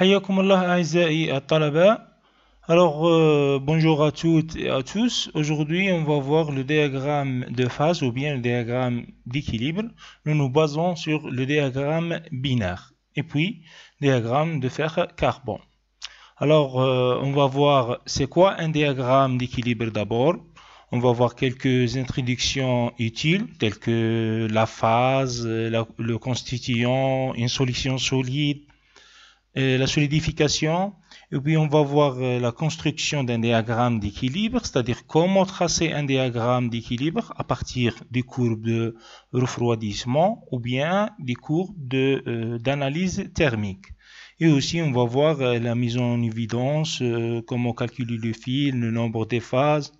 Alors euh, bonjour à toutes et à tous. Aujourd'hui, on va voir le diagramme de phase ou bien le diagramme d'équilibre. Nous nous basons sur le diagramme binaire et puis diagramme de fer carbone. Alors, euh, on va voir c'est quoi un diagramme d'équilibre d'abord. On va voir quelques introductions utiles telles que la phase, le constituant, une solution solide, euh, la solidification, et puis on va voir euh, la construction d'un diagramme d'équilibre, c'est-à-dire comment tracer un diagramme d'équilibre à partir des courbes de refroidissement ou bien des courbes euh, d'analyse thermique. Et aussi, on va voir la mise en évidence, comment calculer le fil, le nombre de phases,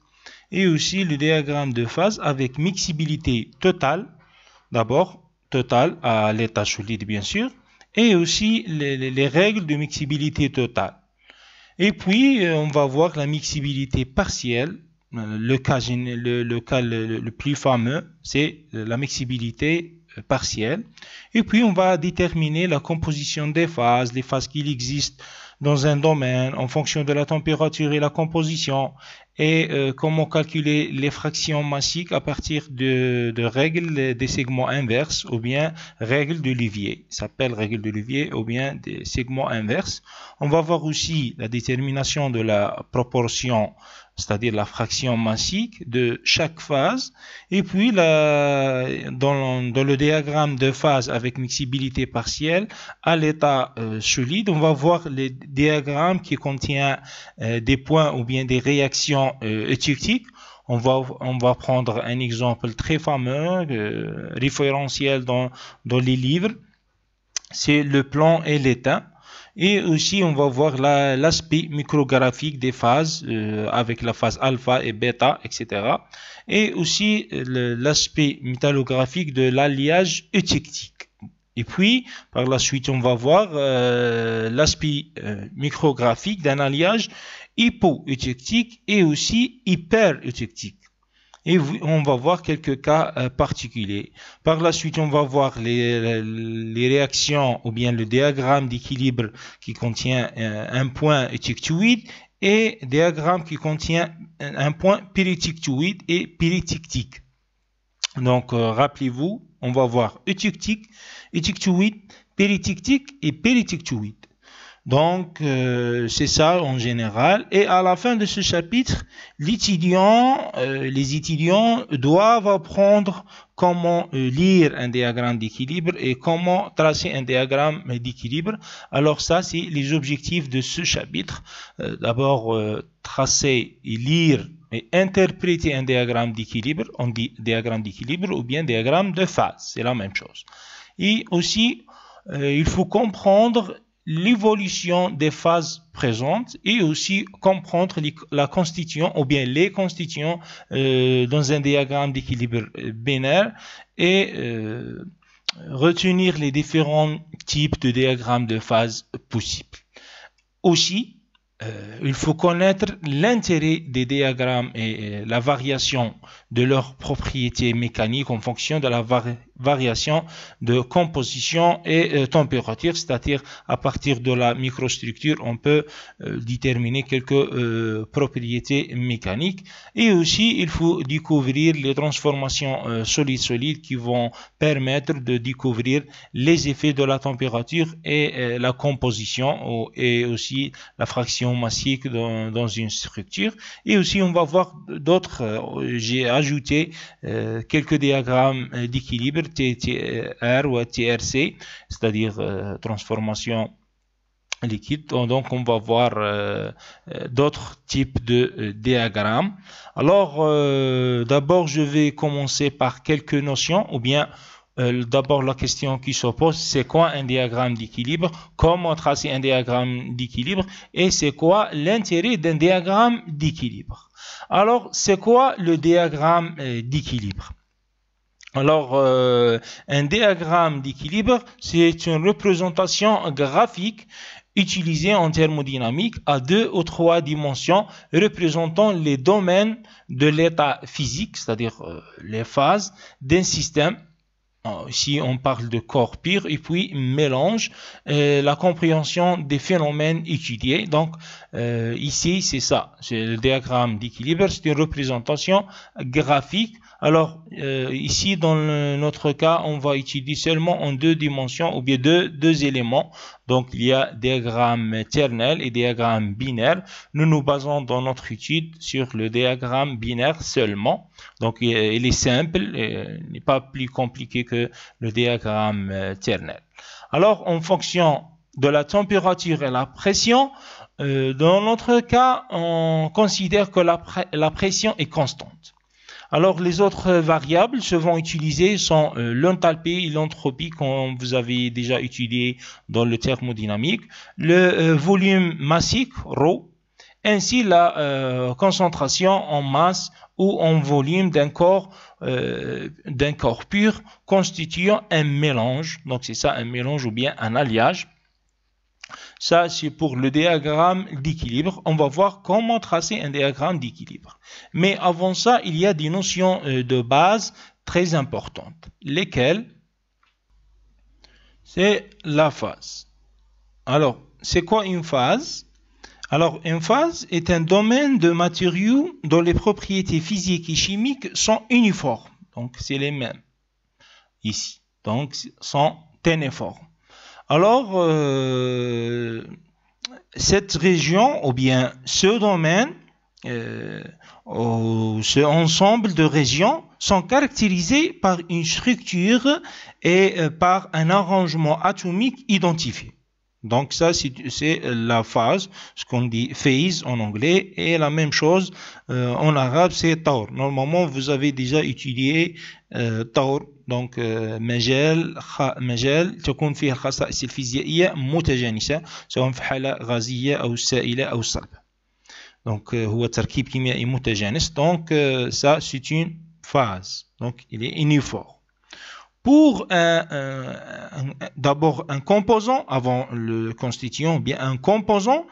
et aussi le diagramme de phase avec mixibilité totale, d'abord totale à l'état solide bien sûr, et aussi les, règles de mixibilité totale. Et puis, euh, on va voir la mixibilité partielle. Euh, le cas, le, le, le plus fameux, c'est la mixibilité euh, partielle. Et puis, on va déterminer la composition des phases, les phases qu'il existe dans un domaine en fonction de la température et la composition, et euh, comment calculer les fractions massiques à partir de, règles des segments inverses ou bien règles de Ça s'appelle règle de ou bien des segments inverses. On va voir aussi la détermination de la proportion c'est-à-dire la fraction massique de chaque phase. Et puis, dans, le diagramme de phase avec mixibilité partielle, à l'état euh, solide, on va voir les diagrammes qui contient euh, des points ou bien des réactions euh, On va, on va prendre un exemple très fameux, euh, référentiel dans, dans les livres. C'est le plan et l'état. Et aussi, on va voir l'aspect micrographique des phases euh, avec la phase alpha et bêta, etc. Et aussi l'aspect métallographique de l'alliage eutectique. Et puis, par la suite, on va voir euh, l'aspect euh, micrographique d'un alliage hypo et aussi hyper et on va voir quelques cas euh, particuliers. Par la suite, on va voir les, réactions ou bien le diagramme d'équilibre qui contient euh, un point étictuide et diagramme qui contient un point péritictuide et péritictique. Donc, euh, rappelez-vous, on va voir étictique, étictuide, péritictique et péritictuide. Donc, euh, c'est ça en général. Et à la fin de ce chapitre, l'étudiant, euh, les étudiants doivent apprendre comment euh, lire un diagramme d'équilibre et comment tracer un diagramme d'équilibre. Alors ça, c'est les objectifs de ce chapitre. D'abord, tracer et lire et interpréter un diagramme d'équilibre, on dit diagramme d'équilibre ou bien diagramme de phase, c'est la même chose. Et aussi, il faut comprendre l'évolution des phases présentes et aussi comprendre la constituant ou bien les constituants euh, dans un diagramme d'équilibre euh, binaire et euh, retenir les différents types de diagrammes de phases possibles. Aussi, il faut connaître l'intérêt des diagrammes et la variation de leurs propriétés mécaniques en fonction de la, variation de composition et euh, température, c'est-à-dire à partir de la microstructure, on peut euh, déterminer quelques euh, propriétés mécaniques. Et aussi, il faut découvrir les transformations solides-solides qui vont permettre de découvrir les effets de la température et la composition et aussi la fraction massique dans, dans une structure. Et aussi, on va voir d'autres. J'ai ajouté quelques diagrammes d'équilibre TR ou TRC, c'est-à-dire euh, transformation liquide. Donc, on va voir euh, euh, d'autres types de diagrammes. Alors, d'abord, je vais commencer par quelques notions ou bien D'abord, la question qui se pose, c'est quoi un diagramme d'équilibre Comment tracer un diagramme d'équilibre Et c'est quoi l'intérêt d'un diagramme d'équilibre Alors, c'est quoi le diagramme d'équilibre alors, euh, un diagramme d'équilibre, c'est une représentation graphique utilisée en thermodynamique à deux ou trois dimensions représentant les domaines de l'état physique, c'est-à-dire euh, les phases d'un système. Ici, euh, on parle de corps pire et puis mélange la compréhension des phénomènes étudiés. Donc, ici, c'est ça. C'est le diagramme d'équilibre. C'est une représentation graphique alors, euh, ici, dans notre cas, on va étudier seulement en deux dimensions ou bien deux, deux éléments. Donc, il y a diagramme ternel et diagramme binaire. Nous nous basons dans notre étude sur le diagramme binaire seulement. Donc, il, est simple, il n'est pas plus compliqué que le diagramme ternel. Alors, en fonction de la température et la pression, euh, dans notre cas, on considère que la pression est constante. Alors les autres euh, variables souvent utilisées sont euh, l'enthalpie et l'entropie qu'on vous avez déjà étudié dans le thermodynamique, le euh, volume massique ρ, ainsi la concentration en masse ou en volume d'un corps d'un corps pur constituant un mélange. Donc c'est ça un mélange ou bien un alliage ça, c'est pour le diagramme d'équilibre. On va voir comment tracer un diagramme d'équilibre. Mais avant ça, il y a des notions euh, de base très importantes. Lesquelles C'est la phase. Alors, c'est quoi une phase alors, une phase est un domaine de matériaux dont les propriétés physiques et chimiques sont uniformes. Donc, c'est les mêmes ici. Donc, sont ténéformes. Alors, euh, cette région, ou bien ce domaine, euh, ou ce ensemble de régions sont caractérisés par une structure et euh, par un arrangement atomique identifié. Donc ça, c'est la phase, ce qu'on dit phase en anglais, et la même chose en arabe, c'est taur. Normalement, vous avez déjà étudié دونك مجال خ... مجال تكون فيه الخصائص الفيزيائية متجانسة سواء في حالة غازية أو سائلة أو صلبة donc euh, هو تركيب كيميائي متجانس donc euh, ça c'est une phase donc il est uniforme pour un, d'abord un composant avant le constituant bien un composant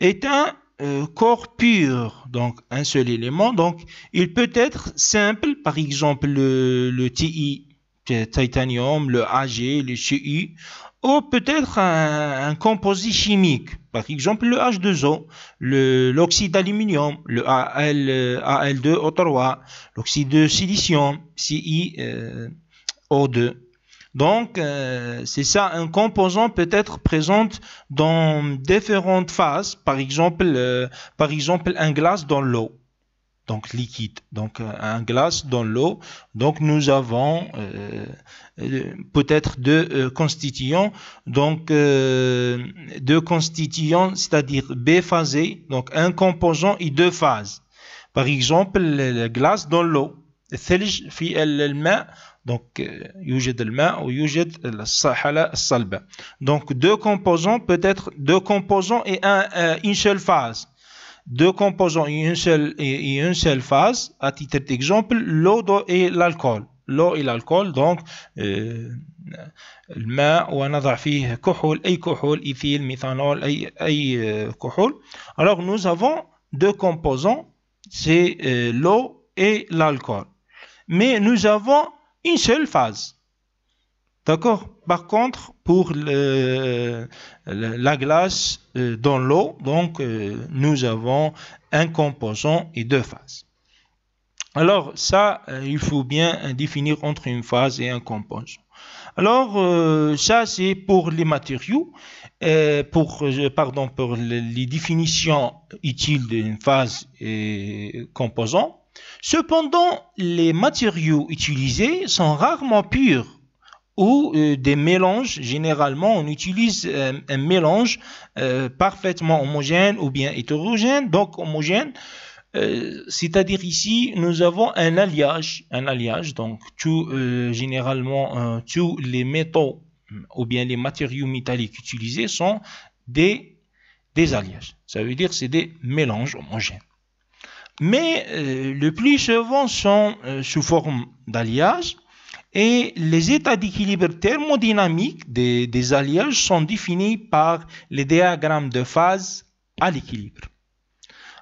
est un euh, corps pur donc un seul élément donc il peut être simple par exemple le, le TI titanium, le Ag, le Cu, ou peut-être un, composé chimique, par exemple le H2O, l'oxyde d'aluminium, le AL, 2 o 3 l'oxyde de silicium, CiO2. Euh, Donc, euh, c'est ça, un composant peut être présent dans différentes phases, par exemple, euh, par exemple un glace dans l'eau donc liquide, donc un glace dans l'eau. Donc nous avons euh, euh, peut-être deux euh, constituants, donc deux constituants, c'est-à-dire B-phasé, donc un composant et deux phases. Par exemple, la glace dans l'eau. في الماء donc يوجد الماء ويوجد donc deux composants peut-être deux composants et un, une seule phase deux composants et une seule, phase. À titre d'exemple, l'eau et l'alcool. L'eau et l'alcool, donc euh, main, ou فيه كحول méthanol أي, euh, alors nous avons deux composants c'est euh, l'eau et l'alcool mais nous avons une seule phase D'accord Par contre, pour la glace euh, dans l'eau, donc euh, nous avons un composant et deux phases. Alors ça, euh, il faut bien définir entre une phase et un composant. Alors ça, c'est pour les matériaux, pour, pardon, pour les définitions utiles d'une phase et composant. Cependant, les matériaux utilisés sont rarement purs ou euh, des mélanges. Généralement, on utilise euh, un mélange euh, parfaitement homogène ou bien hétérogène, donc homogène. C'est-à-dire ici, nous avons un alliage, un alliage. Donc, tout généralement, tous les métaux ou bien les matériaux métalliques utilisés sont des, des alliages. Ça veut dire c'est des mélanges homogènes. Mais le plus souvent sont sous forme d'alliage et les états d'équilibre thermodynamique des, alliages sont définis par les diagrammes de phase à l'équilibre.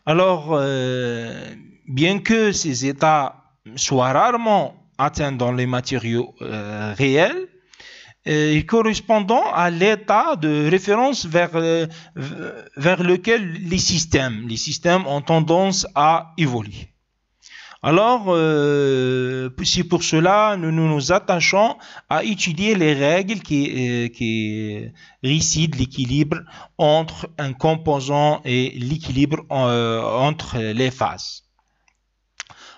Alors, euh, bien que ces états soient rarement atteints dans les matériaux euh, réels, euh, ils correspondent à l'état de référence vers, lequel les systèmes ont tendance à évoluer. Alors, c'est euh, pour cela nous, nous, nous attachons à étudier les règles qui, euh, qui récident l'équilibre entre un composant et l'équilibre euh, entre les phases.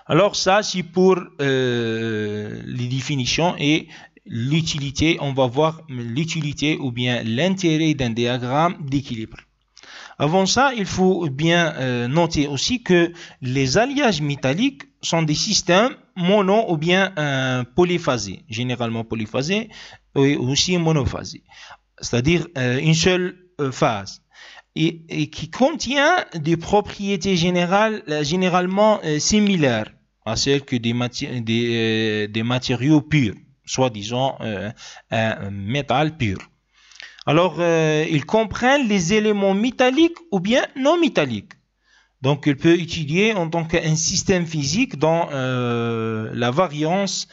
Alors ça, c'est pour les définitions et l'utilité. On va voir l'utilité ou bien l'intérêt d'un diagramme d'équilibre. Avant ça, il faut bien euh, noter aussi que les alliages métalliques sont des systèmes mono ou bien euh, polyphasés, généralement polyphasés et aussi monophasés, c'est-à-dire euh, une seule phase. Et, qui contient des propriétés générales généralement similaires à celles que des, matières, des, matériaux purs, soit disant un métal pur. Alors, euh, ils il comprend les éléments métalliques ou bien non métalliques. Donc, il peut étudier en tant qu'un système physique dont euh, la variance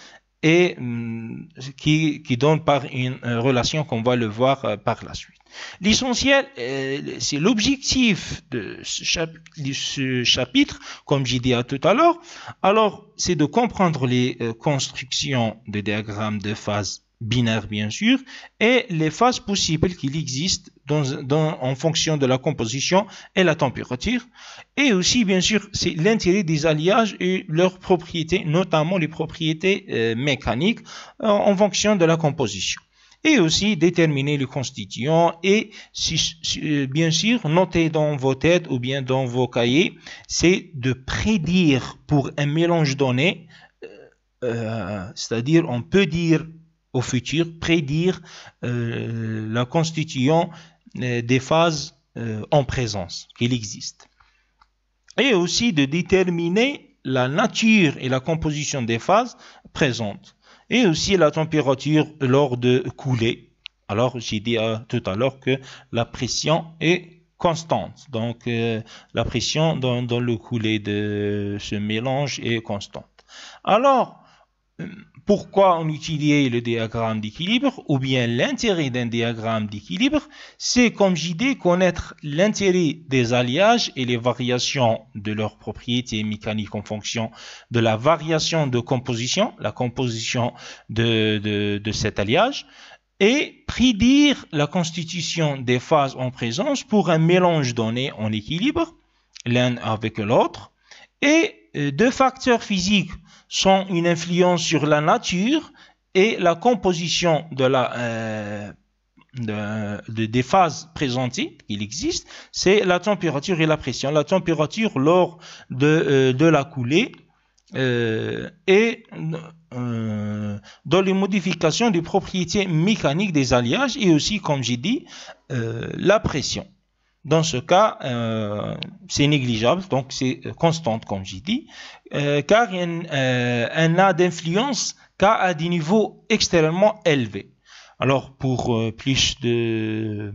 est, hum, qui, qui, donne par une euh, relation qu'on va le voir par la suite. L'essentiel, c'est l'objectif de ce chapitre, comme j'ai dit tout à l'heure. Alors, c'est de comprendre les constructions des diagrammes de phase binaire bien sûr, et les phases possibles qu'il existe en fonction de la composition et la température. Et aussi bien sûr, c'est l'intérêt des alliages et leurs propriétés, notamment les propriétés euh, mécaniques euh, en fonction de la composition. Et aussi déterminer le constituant et euh, bien sûr noter dans vos têtes ou bien dans vos cahiers, c'est de prédire pour un mélange donné, c'est-à-dire on peut dire futur, prédire euh, la constitution euh, des phases euh, en présence, qu'il existe. Et aussi de déterminer la nature et la composition des phases présentes. Et aussi la température lors de couler. Alors j'ai dit tout à l'heure que la pression est constante. Donc la pression dans, le coulé de ce mélange est constante. Alors, pourquoi on utilisait le diagramme d'équilibre ou bien l'intérêt d'un diagramme d'équilibre, c'est comme j'ai dit, connaître l'intérêt des alliages et les variations de leurs propriétés mécaniques en fonction de la variation de composition, la composition de, de, de cet alliage, et prédire la constitution des phases en présence pour un mélange donné en équilibre, l'un avec l'autre, et euh, deux facteurs physiques sont une influence sur la nature et la composition de la, euh, des phases présentées il existe, c'est la température et la pression. La température lors de, euh, la coulée et dans les modifications des propriétés mécaniques des alliages et aussi, comme j'ai dit, la pression. Dans ce cas, euh, c'est négligeable, donc c'est euh, constante comme j'ai dit, euh, car il y a un, d'influence qu'à à des niveaux extrêmement élevés. Alors pour plus de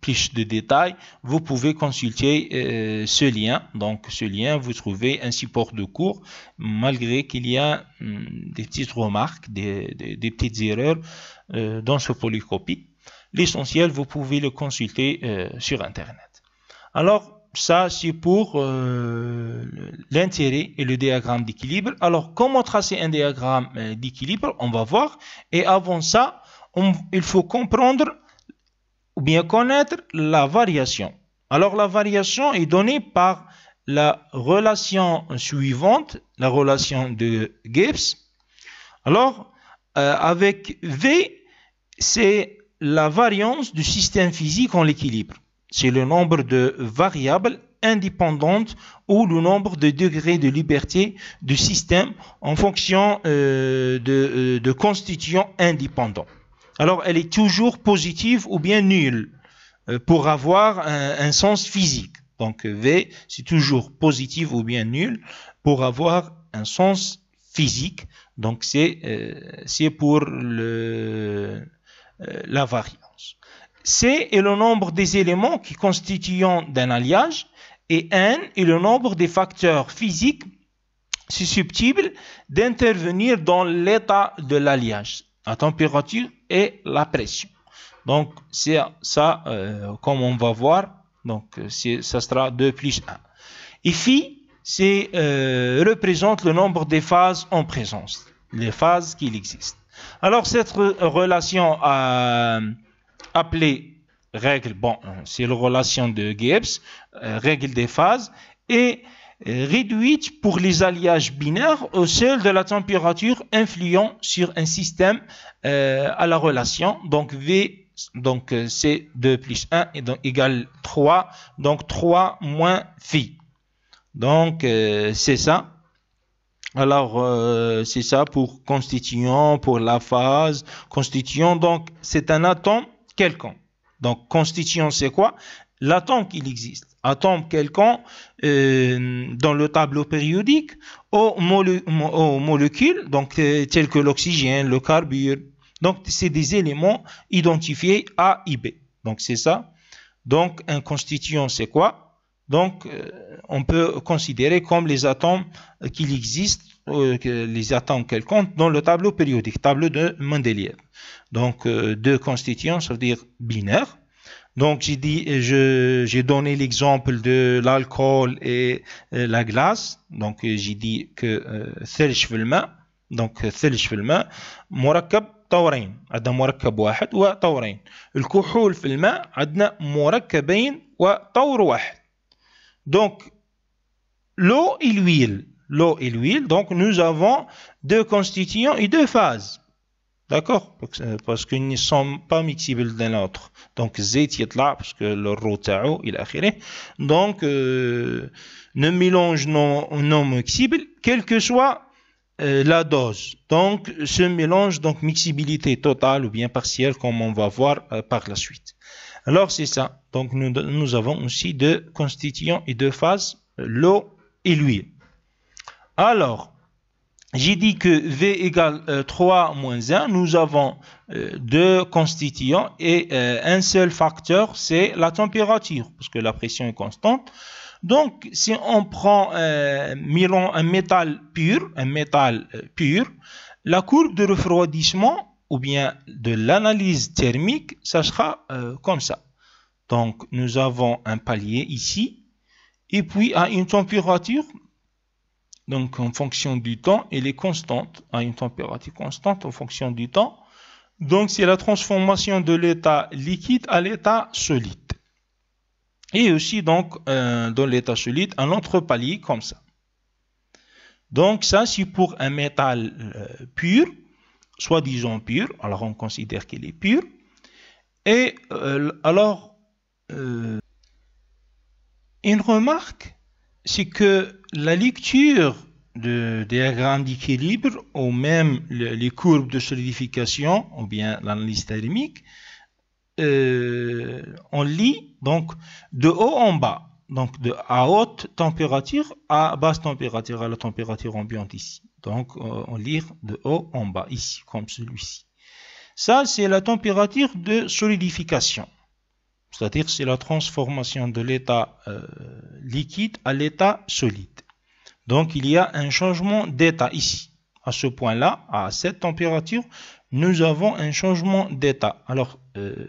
plus de détails, vous pouvez consulter ce lien. Donc, ce lien, vous trouvez un support de cours, malgré qu'il y a hum, des petites remarques, des, petites erreurs dans ce polycopie. L'essentiel, vous pouvez le consulter euh, sur Internet. Alors, ça, c'est pour euh, l'intérêt et le diagramme d'équilibre. Alors, comment tracer un diagramme euh, d'équilibre On va voir. Et avant ça, il faut comprendre ou bien connaître la variation. Alors, la variation est donnée par la relation suivante, la relation de Gibbs. Alors, avec V, c'est la variance du système physique en l'équilibre. C'est le nombre de variables indépendantes ou le nombre de degrés de liberté du système en fonction euh, euh, de, constituants indépendants. Alors elle est toujours positive ou bien nulle euh, pour avoir un, sens physique. Donc V, c'est toujours positive ou bien nulle pour avoir un sens physique. Donc c'est pour le euh, la variance. C est le nombre des éléments qui constituent d'un alliage et N est le nombre des facteurs physiques susceptibles d'intervenir dans l'état de l'alliage, la température et la pression. Donc, c'est ça, euh, comme on va voir, donc ça sera 2 plus 1. Et phi, représente le nombre des phases en présence, les phases qui existent. Alors cette relation euh, appelée règle, bon, c'est la relation de Gibbs, euh, règle des phases, est réduite pour les alliages binaires au seuil de la température influant sur un système euh, à la relation, donc V donc c'est 2 plus 1 et donc, égale 3, donc 3 moins phi. Donc c'est ça. Alors, euh, c'est ça pour constituant, pour la phase. Constituant, donc, c'est un atome quelconque. Donc, constituant, c'est quoi L'atome qu'il existe. Atome quelconque euh, dans le tableau périodique aux, molécules, donc euh, telles que l'oxygène, le carbure. Donc, c'est des éléments identifiés A et B. Donc, c'est ça. Donc, un constituant, c'est quoi donc, on peut considérer comme les atomes qu'il existe euh, les atomes qu'elle compte dans le tableau périodique, tableau de Mendeleïev Donc euh, deux constituants, ça veut dire binaire. Donc j'ai dit, euh, j'ai donné l'exemple de l'alcool et la glace. Donc j'ai dit que ثلج filma donc ثلج filma, الماء مركب طورين عندنا مركب wa وطورين L'alcool filma adna عندنا مركبين وطور واحد donc l'eau et l'huile l'eau et l'huile. Donc nous avons deux constituants et deux phases. D'accord Parce qu'ils ne sont pas mixibles d'un autre Donc, est là parce que le rotao, il a Donc, euh, ne mélange non, non mixible, quelle que soit euh, la dose. Donc, ce mélange, donc mixibilité totale ou bien partielle, comme on va voir euh, par la suite. Alors, c'est ça. Donc, nous, nous avons aussi deux constituants et deux phases, l'eau et l'huile. Alors, j'ai dit que V égale 3 euh, moins 1, nous avons euh, deux constituants et euh, un seul facteur, c'est la température, parce que la pression est constante. Donc, si on prend un métal pur, un métal pur, la courbe de refroidissement ou bien de l'analyse thermique, ça sera comme ça. Donc, nous avons un palier ici, et puis à une température donc en fonction du temps, elle est constante, à une température constante en fonction du temps. Donc c'est la transformation de l'état liquide à l'état solide. Et aussi donc euh, dans l'état solide, un autre comme ça. Donc ça c'est pour un métal euh, pur, soi disant pur, alors on considère qu'il est pur. Et euh, alors, une remarque, c'est que la lecture de diagramme d'équilibre ou même les courbes de solidification ou bien l'analyse thermique, euh, on lit donc de haut en bas, donc de à haute température à basse température, à la température ambiante ici. Donc euh, on lit de haut en bas ici, comme celui-ci. Ça, c'est la température de solidification. C'est-à-dire c'est la transformation de l'état euh, liquide à l'état solide. Donc il y a un changement d'état ici. À ce point-là, à cette température, nous avons un changement d'état. Alors, euh,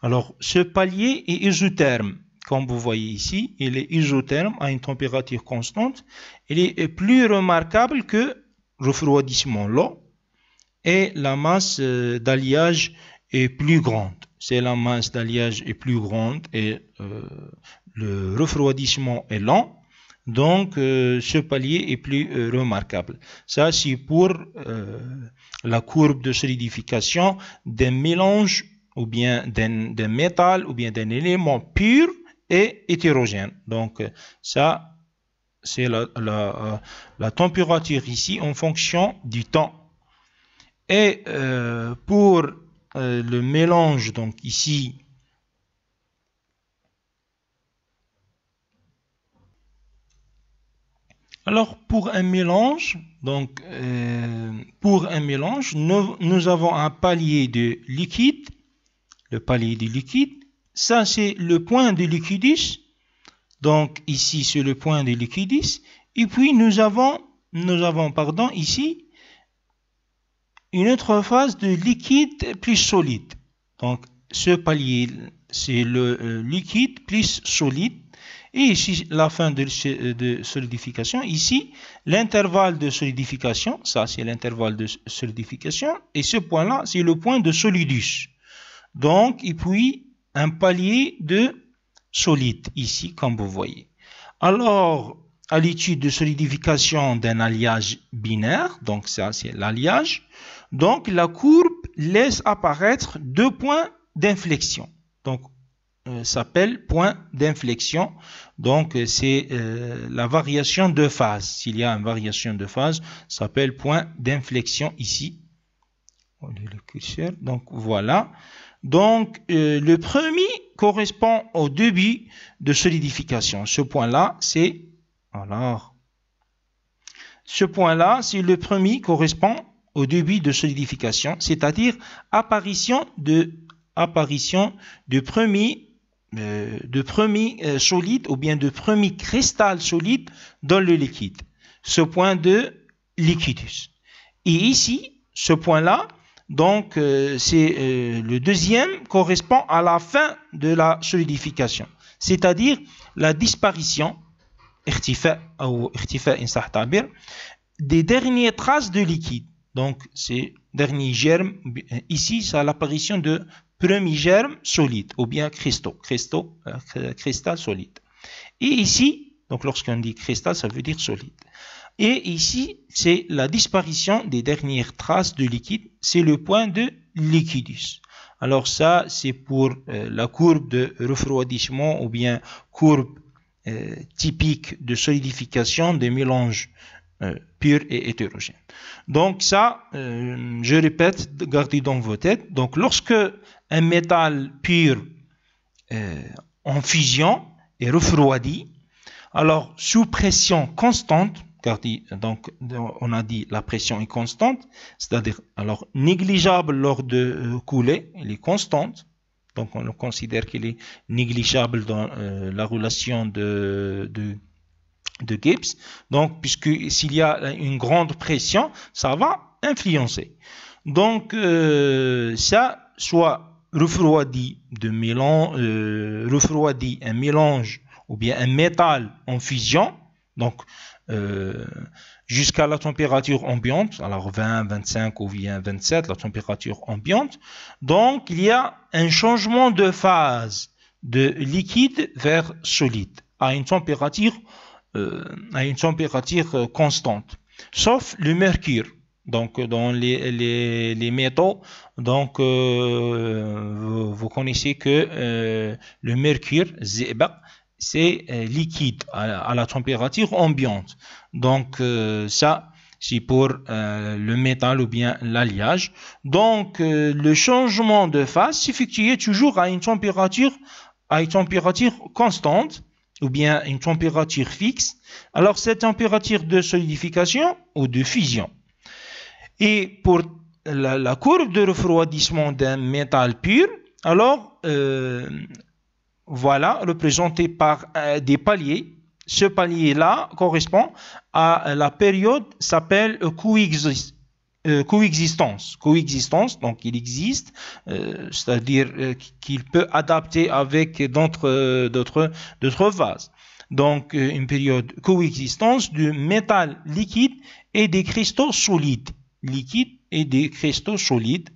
alors ce palier est isotherme. Comme vous voyez ici, il est isotherme à une température constante. Il est plus remarquable que le refroidissement l'eau et la masse euh, d'alliage est plus grande c'est la masse d'alliage est plus grande et euh, le refroidissement est lent. Donc, euh, ce palier est plus euh, remarquable. Ça, c'est pour la courbe de solidification d'un mélange ou bien d'un métal ou bien d'un élément pur et hétérogène. Donc, ça, c'est la, la, température ici en fonction du temps. Et pour euh, le mélange, donc ici, Alors pour un mélange, donc euh, pour un mélange, nous, nous, avons un palier de liquide, le palier de liquide, ça c'est le point de liquidis, donc ici c'est le point de liquidis, et puis nous avons, nous avons pardon ici une autre phase de liquide plus solide. Donc, ce palier, c'est le euh, liquide plus solide. Et ici, la fin de, de solidification. Ici, l'intervalle de solidification. Ça, c'est l'intervalle de solidification. Et ce point-là, c'est le point de solidus. Donc, et puis, un palier de solide ici, comme vous voyez. Alors, l'étude de solidification d'un alliage binaire, donc ça c'est l'alliage, donc la courbe laisse apparaître deux points d'inflexion. Donc ça euh, s'appelle point d'inflexion. Donc euh, c'est euh, la variation de phase. S'il y a une variation de phase, s'appelle point d'inflexion ici. Donc voilà. Donc le premier correspond au début de solidification. Ce point-là, c'est alors, ce point-là, c'est le premier correspond au début de solidification, c'est-à-dire apparition de apparition de premier euh, de premier euh, solide ou bien de premier cristal solide dans le liquide. Ce point de liquidus. Et ici, ce point-là, donc euh, c'est le deuxième correspond à la fin de la solidification, c'est-à-dire la disparition des dernières traces de liquide. Donc, ces derniers germes, ici, c'est l'apparition de premier germes solide ou bien cristaux, cristaux euh, cristal solide. Et ici, donc lorsqu'on dit cristal, ça veut dire solide. Et ici, c'est la disparition des dernières traces de liquide, c'est le point de liquidus. Alors ça, c'est pour euh, la courbe de refroidissement ou bien courbe euh, typique de solidification des mélanges euh, purs et hétérogènes. Donc ça, euh, je répète, gardez donc vos têtes. Donc lorsque un métal pur en fusion est refroidi, alors sous pression constante, donc on a dit la pression est constante, c'est-à-dire alors négligeable lors de couler, elle est constante. Donc on considère qu'il est négligeable dans euh, la relation de, Gibbs. Donc puisque s'il y a une grande pression, ça va influencer. Donc euh, ça soit refroidi de mélange, euh, refroidi un mélange ou bien un métal en fusion. Donc euh, jusqu'à la température ambiante, alors 20, 25 ou bien 27, la température ambiante. Donc il y a un changement de phase de liquide vers solide à une température, euh, à une température euh, constante, sauf le mercure. Donc dans les, métaux, donc vous, connaissez que le mercure, c'est euh, liquide à, la température ambiante. Donc euh, ça, c'est pour euh, le métal ou bien l'alliage. Donc le changement de phase s'effectue toujours à une température à une température constante ou bien une température fixe. Alors cette température de solidification ou de fusion. Et pour la, courbe de refroidissement d'un métal pur, alors voilà, représenté par euh, des paliers. Ce palier-là correspond à la période s'appelle euh, coexistence. Euh, coexistence. Coexistence, donc il existe, c'est-à-dire qu'il peut adapter avec d'autres d'autres vases. Donc une période coexistence du métal liquide et des cristaux solides. Liquide et des cristaux solides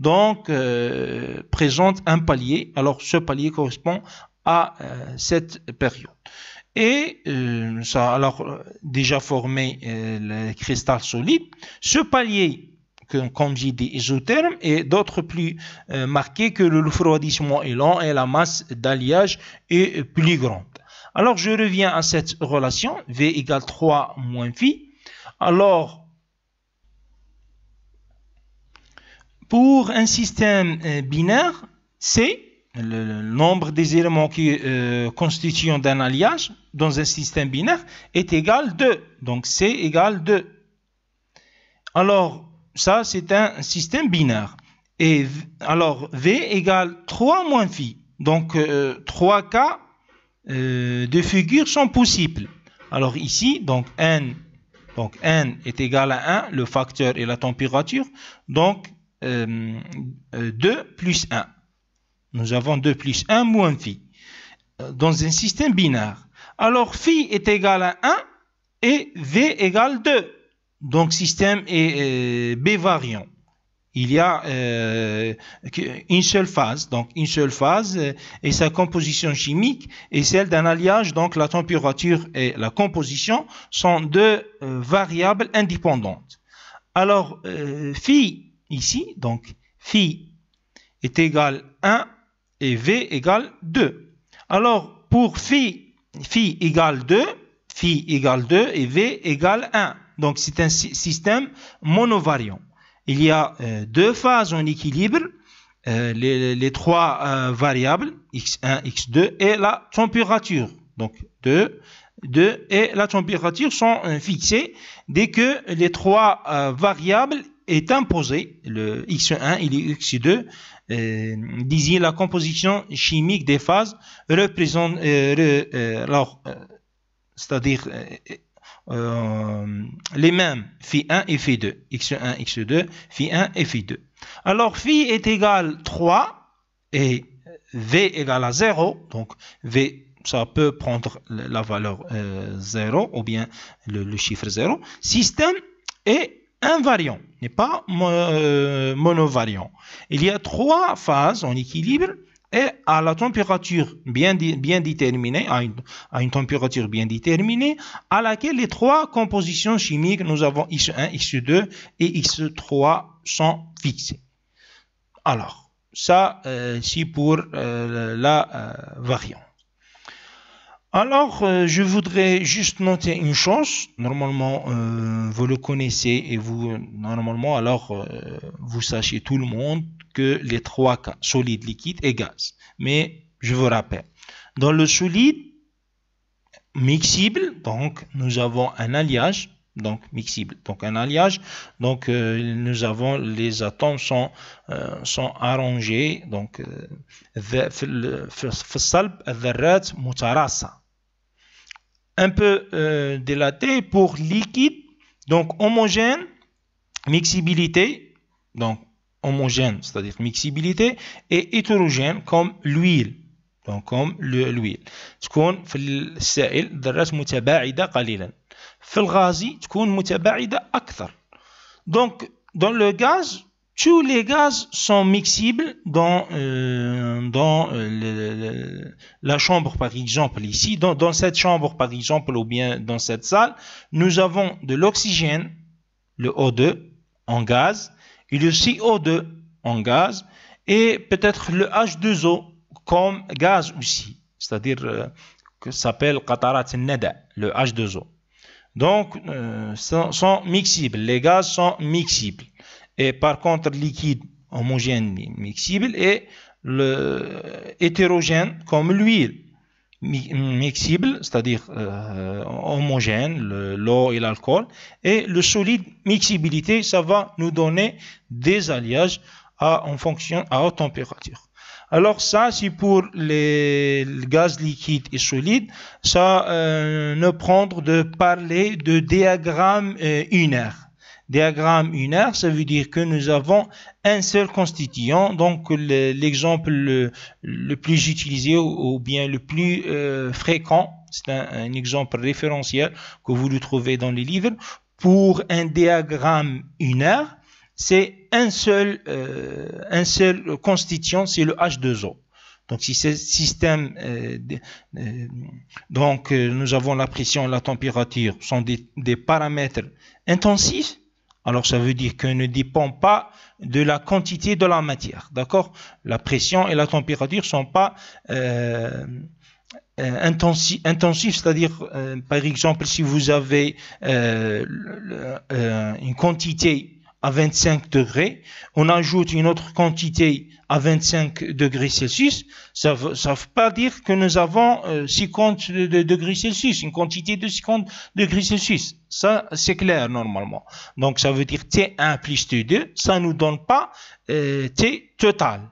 donc euh, présente un palier. Alors ce palier correspond à euh, cette période. Et euh, ça, alors déjà formé le cristal solide, ce palier comme j'ai dit, isotherme et d'autres plus marqués que le refroidissement est lent et la masse d'alliage est plus grande. Alors, je reviens à cette relation, V égale 3 moins phi. Alors, Pour un système euh, binaire, c'est le, nombre des éléments qui euh, constituent un alliage dans un système binaire est égal à 2. Donc C égale 2. Alors, ça, c'est un système binaire. Et alors, V égale 3 moins phi. Donc, 3 euh, cas de figure sont possibles. Alors ici, donc N, donc N est égal à 1, le facteur et la température. Donc, 2 euh, euh, plus 1. Nous avons 2 plus 1 moins phi euh, dans un système binaire. Alors phi est égal à 1 et v égale 2. Donc système est b bivariant. Il y a une seule phase, donc une seule phase et sa composition chimique est celle d'un alliage, donc la température et la composition sont deux variables indépendantes. Alors phi ici. Donc, phi est égal 1 et v égale 2. Alors, pour phi, phi égale 2, phi égale 2 et v égale 1. Donc, c'est un système monovariant. Il y a euh, deux phases en équilibre, euh, les, trois euh, variables, x1, x2, et la température. Donc, 2, 2 et la température sont fixées dès que les trois variables est imposé, le X1 et le X2, euh, la composition chimique des phases, représente, euh, euh, euh, c'est-à-dire les mêmes phi 1 et phi 2, X1, X2, phi 1 et phi 2. Alors phi est égal 3 et V égale à 0, donc V ça peut prendre la valeur 0 ou bien le, le chiffre 0, système est invariant, n'est pas mono euh, monovariant. Il y a trois phases en équilibre et à la température bien, bien déterminée, à une, température bien déterminée, à laquelle les trois compositions chimiques, nous avons X1, X2 et X3, sont fixées. Alors, ça, euh, c'est pour euh, la variante. Alors, euh, je voudrais juste noter une chose. Normalement, euh, vous le connaissez et vous, euh, normalement, alors, vous sachez tout le monde que les trois cas, solide, liquide et gaz. Mais je vous rappelle, dans le solide, mixible, donc, nous avons un alliage, donc mixible, donc un alliage. Donc, nous avons, les atomes sont, sont arrangés, donc, un peu euh, délaté pour liquide, donc homogène, mixibilité, donc homogène, c'est-à-dire mixibilité, et hétérogène comme l'huile. Donc comme l'huile. تكون في السائل ذرات متباعدة قليلا. في الغازي تكون متباعدة أكثر. Donc dans le gaz tous les gaz sont mixibles dans, euh, dans euh, la chambre, par exemple, ici. Dans, dans, cette chambre, par exemple, ou bien dans cette salle, nous avons de l'oxygène, le O2 en gaz, et le CO2 en gaz, et peut-être le H2O comme gaz aussi, c'est-à-dire que euh, que s'appelle Qatarat Neda, le H2O. Donc, euh, sont, sont mixibles, les gaz sont mixibles. Et par contre, liquide homogène mixible et le hétérogène comme l'huile mixible, c'est-à-dire euh, homogène, l'eau et l'alcool, et le solide mixibilité, ça va nous donner des alliages à, en fonction à haute température. Alors ça, c'est pour les gaz liquides et solides, ça euh, ne prendre de parler de diagramme euh, unaire diagramme unaire, ça veut dire que nous avons un seul constituant. Donc l'exemple le, plus utilisé ou, bien le plus euh, fréquent, c'est un, exemple référentiel que vous le trouvez dans les livres. Pour un diagramme unaire, c'est un seul, euh, un seul constituant, c'est le H2O. Donc si ce système, euh, donc nous avons la pression, la température, sont des paramètres intensifs, alors ça veut dire qu'elle ne dépend pas de la quantité de la matière, d'accord La pression et la température ne sont pas euh, euh c'est-à-dire euh, par exemple si vous avez euh, une quantité à 25 degrés, on ajoute une autre quantité à 25 degrés Celsius, ça ne veut, pas dire que nous avons 50 euh, degrés Celsius, une quantité de 50 degrés Celsius. Ça, c'est clair normalement. Donc, ça veut dire T1 plus T2, ça nous donne pas euh, T total.